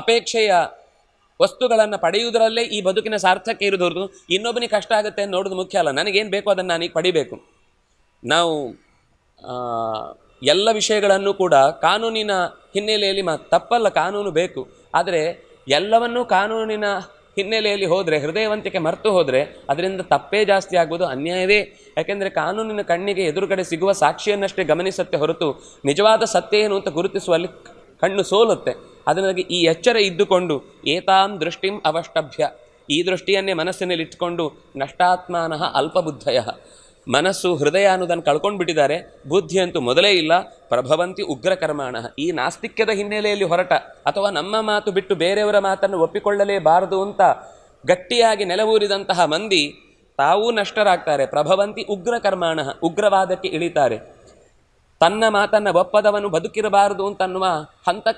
ಅಪೇಕ್ಷೆಯ ವಸ್ತುಗಳನ್ನು ಪಡೆಯುವುದರಲ್ಲೇ ಈ ಬದುಕಿನ ಸಾರ್ಥಕ ಇರೋದು ಇನ್ನೊಬ್ಬನಿಗೆ ಕಷ್ಟ ಆಗುತ್ತೆ ಅಂತ ನೋಡೋದು ಮುಖ್ಯ ಅಲ್ಲ ನನಗೇನು ಬೇಕೋ ಅದನ್ನು ನನಗೆ ಪಡಿಬೇಕು ನಾವು ಎಲ್ಲ ವಿಷಯಗಳನ್ನು ಕೂಡ ಕಾನೂನಿನ ಹಿನ್ನೆಲೆಯಲ್ಲಿ ಮಾ ತಪ್ಪಲ್ಲ ಕಾನೂನು ಬೇಕು ಆದರೆ ಎಲ್ಲವನ್ನೂ ಕಾನೂನಿನ ಹಿನ್ನೆಲೆಯಲ್ಲಿ ಹೋದರೆ ಹೃದಯವಂತಿಕೆ ಮರೆತು ಹೋದರೆ ಅದರಿಂದ ತಪ್ಪೇ ಜಾಸ್ತಿ ಆಗುವುದು ಅನ್ಯಾಯವೇ ಯಾಕೆಂದರೆ ಕಾನೂನಿನ ಕಣ್ಣಿಗೆ ಎದುರುಗಡೆ ಸಿಗುವ ಸಾಕ್ಷಿಯನ್ನಷ್ಟೇ ಗಮನಿಸುತ್ತೆ ಹೊರತು ನಿಜವಾದ ಸತ್ಯ ಏನು ಅಂತ ಗುರುತಿಸುವಲ್ಲಿ ಕಣ್ಣು ಸೋಲುತ್ತೆ ಅದನ್ನಾಗಿ ಈ ಎಚ್ಚರ ಇದ್ದುಕೊಂಡು ಏತಾಂ ದೃಷ್ಟಿಂ ಅವಷ್ಟಭ್ಯ ಈ ದೃಷ್ಟಿಯನ್ನೇ ಮನಸ್ಸಿನಲ್ಲಿಟ್ಟುಕೊಂಡು ನಷ್ಟಾತ್ಮಾನಃ ಅಲ್ಪಬುದ್ಧಯ ಮನಸ್ಸು ಹೃದಯ ಅನ್ನೋದನ್ನು ಕಳ್ಕೊಂಡ್ಬಿಟ್ಟಿದ್ದಾರೆ ಬಿಟ್ಟಿದ್ದಾರೆ ಬುದ್ಧಿ ಅಂತೂ ಮೊದಲೇ ಇಲ್ಲ ಪ್ರಭವಂತಿ ಉಗ್ರಕರ್ಮಾಣ ಈ ನಾಸ್ತಿಕ್ಯದ ಹಿನ್ನೆಲೆಯಲ್ಲಿ ಹೊರಟ ಅಥವಾ ನಮ್ಮ ಮಾತು ಬಿಟ್ಟು ಬೇರೆಯವರ ಮಾತನ್ನು ಒಪ್ಪಿಕೊಳ್ಳಲೇಬಾರದು ಅಂತ ಗಟ್ಟಿಯಾಗಿ ನೆಲವೂರಿದಂತಹ ಮಂದಿ ತಾವೂ ನಷ್ಟರಾಗ್ತಾರೆ ಪ್ರಭವಂತಿ ಉಗ್ರಕರ್ಮಾಣ ಉಗ್ರವಾದಕ್ಕೆ ಇಳಿತಾರೆ ತನ್ನ ಮಾತನ್ನು ಒಪ್ಪದವನು ಬದುಕಿರಬಾರದು ಅಂತನ್ನುವ ಹಂತ